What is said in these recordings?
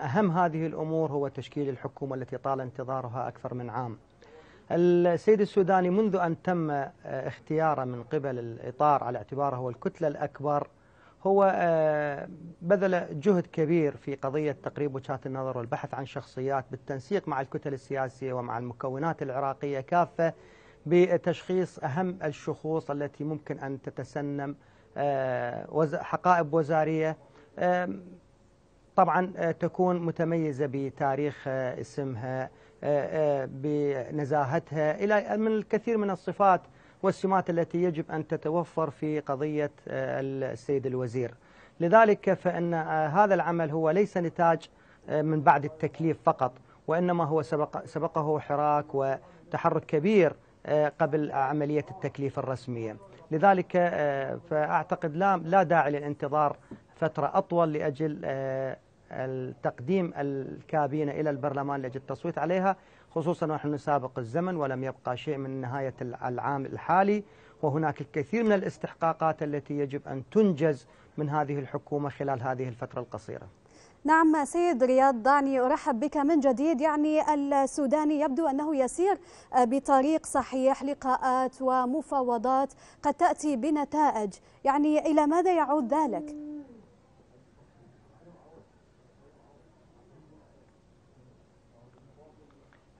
أهم هذه الأمور هو تشكيل الحكومة التي طال انتظارها أكثر من عام السيد السوداني منذ أن تم آه، اختياره من قبل الإطار على اعتباره هو الكتلة الأكبر هو آه، بذل جهد كبير في قضية تقريب وجهات النظر والبحث عن شخصيات بالتنسيق مع الكتل السياسية ومع المكونات العراقية كافة بتشخيص أهم الشخوص التي ممكن أن تتسنم آه، حقائب وزارية طبعا آه، تكون متميزة بتاريخ آه، اسمها آه، بنزاهتها إلى من الكثير من الصفات والسمات التي يجب أن تتوفر في قضية السيد الوزير لذلك فإن هذا العمل هو ليس نتاج من بعد التكليف فقط وإنما هو سبق سبقه حراك وتحرك كبير قبل عملية التكليف الرسمية لذلك فأعتقد لا لا داعي للانتظار فترة أطول لأجل تقديم الكابينة إلى البرلمان لأجل التصويت عليها خصوصا ونحن نسابق الزمن ولم يبقى شيء من نهاية العام الحالي وهناك الكثير من الاستحقاقات التي يجب أن تنجز من هذه الحكومة خلال هذه الفترة القصيرة نعم سيد رياض دعني أرحب بك من جديد يعني السوداني يبدو أنه يسير بطريق صحيح لقاءات ومفاوضات قد تأتي بنتائج يعني إلى ماذا يعود ذلك؟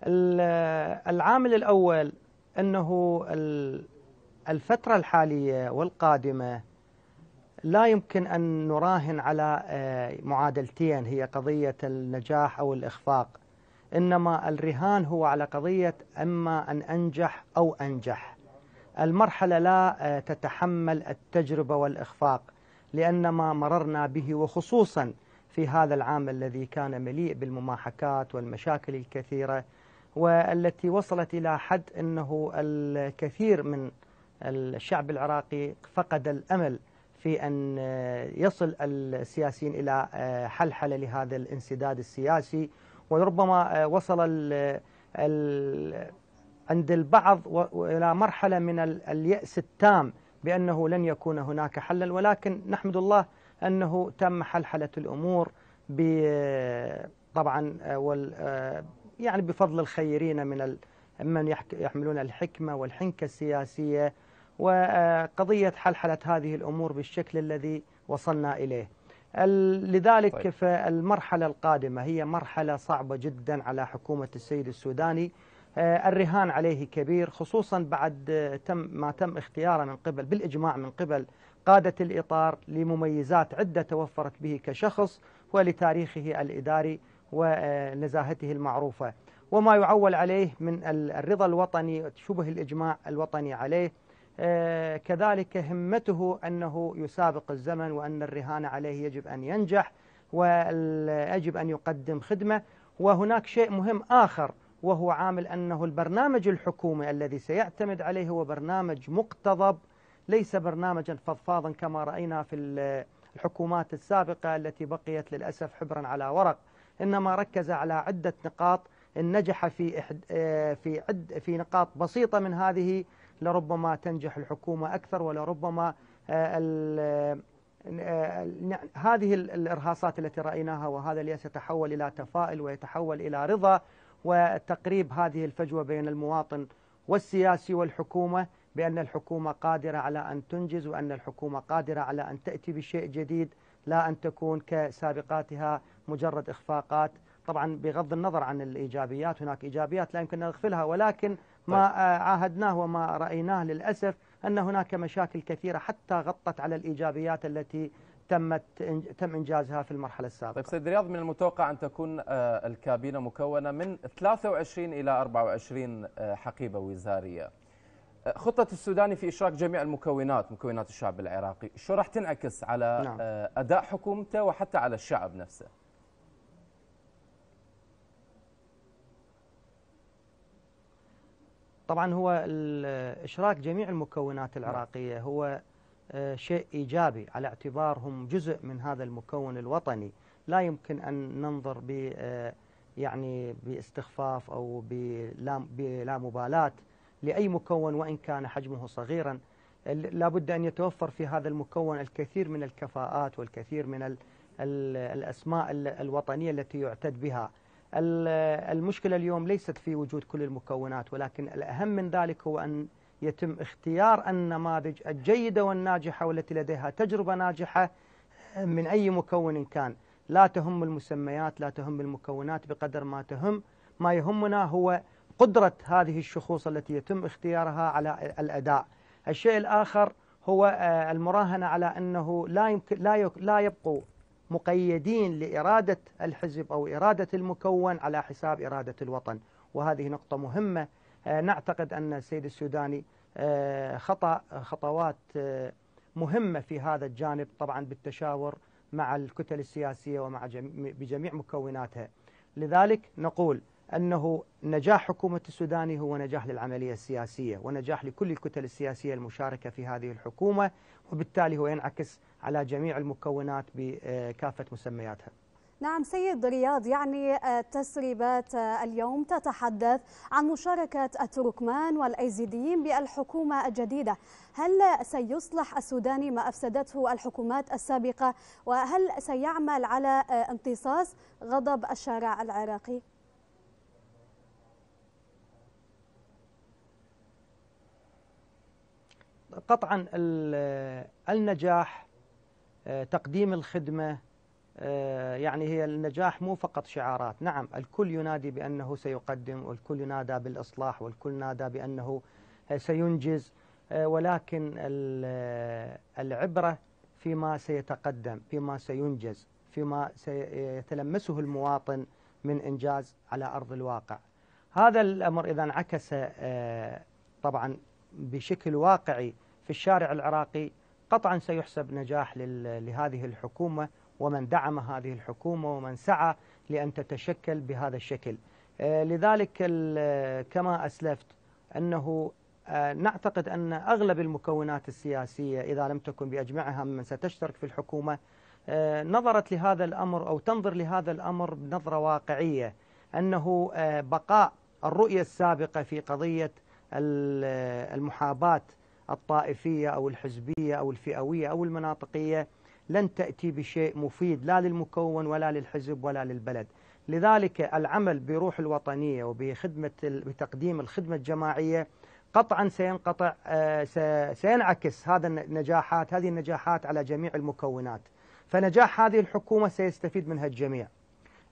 العامل الأول أنه الفترة الحالية والقادمة لا يمكن أن نراهن على آه، معادلتين هي قضية النجاح أو الإخفاق إنما الرهان هو على قضية أما أن أنجح أو أنجح المرحلة لا آه، تتحمل التجربة والإخفاق لأن ما مررنا به وخصوصا في هذا العام الذي كان مليء بالمماحكات والمشاكل الكثيرة والتي وصلت إلى حد أنه الكثير من الشعب العراقي فقد الأمل في أن يصل السياسيين إلى حلحلة لهذا الانسداد السياسي وربما وصل الـ الـ عند البعض إلى مرحلة من اليأس التام بأنه لن يكون هناك حلا ولكن نحمد الله أنه تم حلحلة الأمور طبعا يعني بفضل الخيرين من من يحملون الحكمة والحنكة السياسية وقضية حلحلة هذه الأمور بالشكل الذي وصلنا إليه لذلك طيب. فالمرحلة القادمة هي مرحلة صعبة جدا على حكومة السيد السوداني آه، الرهان عليه كبير خصوصا بعد آه، تم ما تم اختياره من قبل بالإجماع من قبل قادة الإطار لمميزات عدة توفرت به كشخص ولتاريخه الإداري ونزاهته المعروفة وما يعول عليه من الرضا الوطني شبه الإجماع الوطني عليه آه، كذلك همته أنه يسابق الزمن وأن الرهان عليه يجب أن ينجح ويجب أن يقدم خدمة وهناك شيء مهم آخر وهو عامل أنه البرنامج الحكومي الذي سيعتمد عليه هو برنامج مقتضب ليس برنامجا فضفاضا كما رأينا في الحكومات السابقة التي بقيت للأسف حبرا على ورق إنما ركز على عدة نقاط إن نجح في إحد آه، في عد في نقاط بسيطة من هذه لربما تنجح الحكومة أكثر ولربما آه، آه، هذه الإرهاصات التي رأيناها وهذا اليأس يتحول إلى تفاؤل ويتحول إلى رضا وتقريب هذه الفجوة بين المواطن والسياسي والحكومة بأن الحكومة قادرة على أن تنجز وأن الحكومة قادرة على أن تأتي بشيء جديد لا أن تكون كسابقاتها مجرد إخفاقات طبعا بغض النظر عن الإيجابيات هناك إيجابيات لا يمكن أن نغفلها ولكن ما طيب. آه، عاهدناه وما رأيناه للأسف أن هناك مشاكل كثيرة حتى غطت على الإيجابيات التي تمت تم انجازها في المرحله السابقه. طيب سيد رياض من المتوقع ان تكون آه، الكابينه مكونه من 23 الى 24 آه، حقيبه وزاريه. خطه السوداني في اشراك جميع المكونات مكونات الشعب العراقي، شو راح تنعكس على نعم. اداء حكومته وحتى على الشعب نفسه؟ طبعا هو إشراك جميع المكونات العراقية هو آه، شيء إيجابي على اعتبارهم جزء من هذا المكون الوطني لا يمكن أن ننظر ب آه، يعني باستخفاف أو بلا مبالاة لأي مكون وإن كان حجمه صغيرا لابد أن يتوفر في هذا المكون الكثير من الكفاءات والكثير من الأسماء الوطنية التي يعتد بها المشكلة اليوم ليست في وجود كل المكونات ولكن الأهم من ذلك هو أن يتم اختيار النماذج الجيدة والناجحة والتي لديها تجربة ناجحة من أي مكون كان لا تهم المسميات لا تهم المكونات بقدر ما تهم ما يهمنا هو قدرة هذه الشخوص التي يتم اختيارها على الأداء الشيء الآخر هو آه، المراهنة على أنه لا يمكن لا يبقوا مقيدين لإرادة الحزب أو إرادة المكون على حساب إرادة الوطن وهذه نقطة مهمة آه، نعتقد أن السيد السوداني آه، خطأ خطوات آه، مهمة في هذا الجانب طبعا بالتشاور مع الكتل السياسية ومع بجميع مكوناتها لذلك نقول أنه نجاح حكومة السوداني هو نجاح للعملية السياسية ونجاح لكل الكتل السياسية المشاركة في هذه الحكومة وبالتالي هو ينعكس على جميع المكونات بكافة مسمياتها نعم سيد رياض يعني آه، تسريبات آه، اليوم تتحدث عن مشاركة التركمان والأيزيديين بالحكومة الجديدة هل سيصلح السوداني ما أفسدته الحكومات السابقة وهل سيعمل على آه، امتصاص غضب الشارع العراقي؟ قطعا النجاح آه، تقديم الخدمة آه، يعني هي النجاح مو فقط شعارات نعم الكل ينادي بأنه سيقدم والكل ينادى بالإصلاح والكل نادى بأنه سينجز آه، ولكن العبرة فيما سيتقدم فيما سينجز فيما سيتلمسه المواطن من إنجاز على أرض الواقع هذا الأمر إذا انعكس طبعا بشكل واقعي في الشارع العراقي قطعا سيحسب نجاح لهذه الحكومة ومن دعم هذه الحكومة ومن سعى لأن تتشكل بهذا الشكل آه، لذلك كما أسلفت أنه آه، نعتقد أن أغلب المكونات السياسية إذا لم تكن بأجمعها ممن ستشترك في الحكومة آه، نظرت لهذا الأمر أو تنظر لهذا الأمر بنظرة واقعية أنه بقاء الرؤية السابقة في قضية المحاباة الطائفية أو الحزبية أو الفئوية أو المناطقية لن تأتي بشيء مفيد لا للمكون ولا للحزب ولا للبلد لذلك العمل بروح الوطنية وبخدمة بتقديم الخدمة الجماعية قطعا سينقطع آه، سينعكس هذا النجاحات هذه النجاحات على جميع المكونات فنجاح هذه الحكومة سيستفيد منها الجميع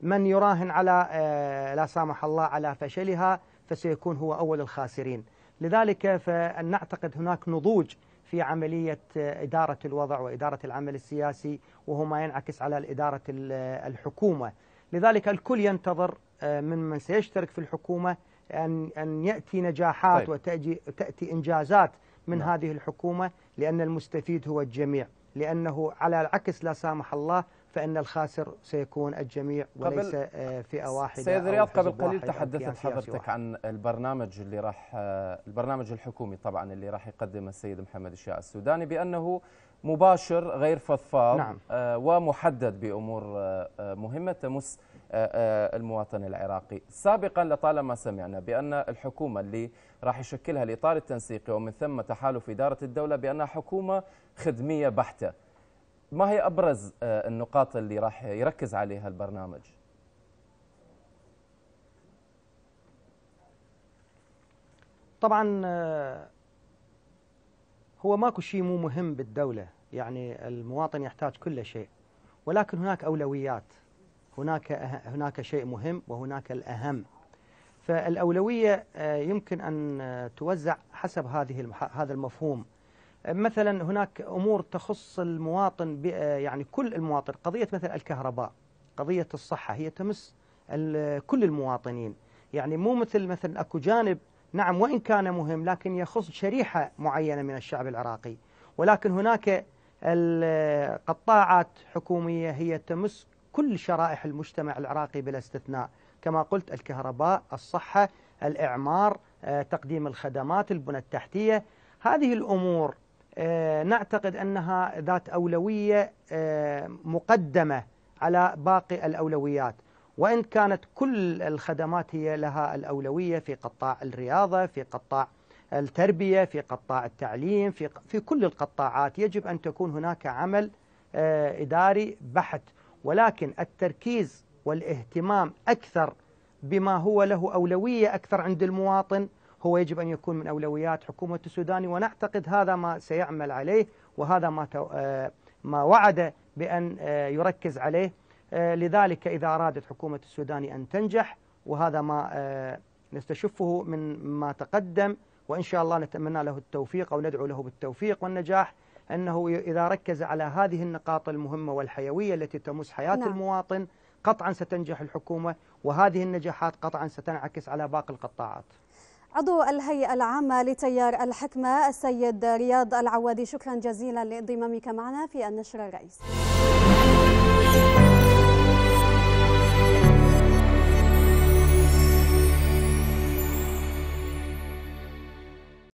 من يراهن على آه، لا سامح الله على فشلها فسيكون هو أول الخاسرين لذلك فنعتقد هناك نضوج في عملية إدارة الوضع وإدارة العمل السياسي وهو ما ينعكس على إدارة الحكومة لذلك الكل ينتظر آه، من من سيشترك في الحكومة أن أن يأتي نجاحات طيب. وتأتي تأتي إنجازات من نعم. هذه الحكومة لأن المستفيد هو الجميع لأنه على العكس لا سامح الله فان الخاسر سيكون الجميع وليس آه، فئه واحده سيد رياض قبل قليل تحدثت حضرتك عن البرنامج اللي راح آه، البرنامج الحكومي طبعا اللي راح يقدمه السيد محمد الشيع السوداني بانه مباشر غير فضفاض نعم. آه، ومحدد بامور مهمه تمس المواطن العراقي سابقا لطالما سمعنا بأن الحكومة اللي راح يشكلها الإطار التنسيقي ومن ثم تحالف إدارة الدولة بأنها حكومة خدمية بحتة ما هي ابرز آه، النقاط اللي راح يركز عليها البرنامج؟ طبعا آه، هو ماكو شيء مو مهم بالدوله، يعني المواطن يحتاج كل شيء ولكن هناك اولويات هناك أه-، هناك شيء مهم وهناك الاهم فالاولويه يمكن ان توزع حسب هذه هذا المفهوم مثلا هناك أمور تخص المواطن يعني كل المواطن قضية مثلا الكهرباء قضية الصحة هي تمس كل المواطنين يعني مو مثل مثلا أكو جانب نعم وإن كان مهم لكن يخص شريحة معينة من الشعب العراقي ولكن هناك القطاعات حكومية هي تمس كل شرائح المجتمع العراقي بلا استثناء كما قلت الكهرباء الصحة الإعمار آه، تقديم الخدمات البنى التحتية هذه الأمور آه، نعتقد أنها ذات أولوية آه، مقدمة على باقي الأولويات وإن كانت كل الخدمات هي لها الأولوية في قطاع الرياضة في قطاع التربية في قطاع التعليم في, في كل القطاعات يجب أن تكون هناك عمل آه، إداري بحت ولكن التركيز والاهتمام أكثر بما هو له أولوية أكثر عند المواطن هو يجب أن يكون من أولويات حكومة السودان ونعتقد هذا ما سيعمل عليه وهذا ما آه، ما وعد بأن آه، يركز عليه آه، لذلك إذا أرادت حكومة السودان أن تنجح وهذا ما نستشفه من ما تقدم وإن شاء الله نتمنى له التوفيق أو ندعو له بالتوفيق والنجاح أنه إذا ركز على هذه النقاط المهمة والحيوية التي تمس حياة نعم. المواطن قطعا ستنجح الحكومة وهذه النجاحات قطعا ستنعكس على باقي القطاعات عضو الهيئة العامة لتيار الحكمة السيد رياض العوادي شكرا جزيلا لانضمامك معنا في النشرة الرئيسية